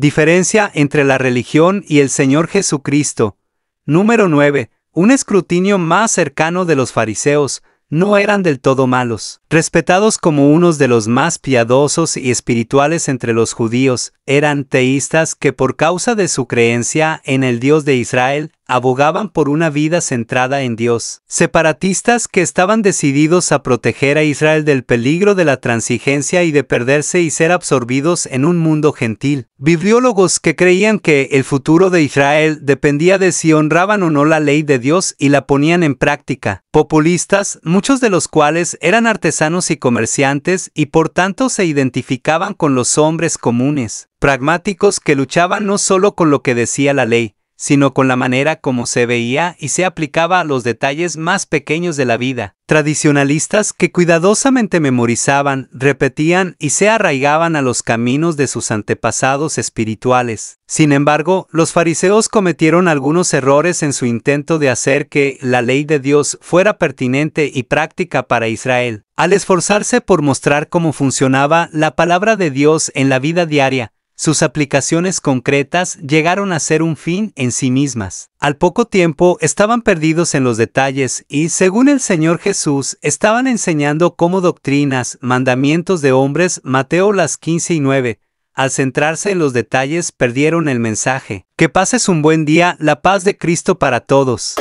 Diferencia entre la religión y el Señor Jesucristo. Número 9. Un escrutinio más cercano de los fariseos. No eran del todo malos. Respetados como unos de los más piadosos y espirituales entre los judíos, eran teístas que por causa de su creencia en el Dios de Israel abogaban por una vida centrada en Dios, separatistas que estaban decididos a proteger a Israel del peligro de la transigencia y de perderse y ser absorbidos en un mundo gentil, bibliólogos que creían que el futuro de Israel dependía de si honraban o no la ley de Dios y la ponían en práctica, populistas, muchos de los cuales eran artesanos y comerciantes y por tanto se identificaban con los hombres comunes, pragmáticos que luchaban no solo con lo que decía la ley, sino con la manera como se veía y se aplicaba a los detalles más pequeños de la vida. Tradicionalistas que cuidadosamente memorizaban, repetían y se arraigaban a los caminos de sus antepasados espirituales. Sin embargo, los fariseos cometieron algunos errores en su intento de hacer que la ley de Dios fuera pertinente y práctica para Israel. Al esforzarse por mostrar cómo funcionaba la palabra de Dios en la vida diaria, sus aplicaciones concretas llegaron a ser un fin en sí mismas. Al poco tiempo estaban perdidos en los detalles y, según el Señor Jesús, estaban enseñando como doctrinas, mandamientos de hombres, Mateo las 15 y 9. Al centrarse en los detalles perdieron el mensaje. Que pases un buen día, la paz de Cristo para todos.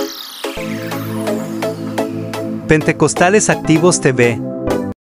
Pentecostales Activos TV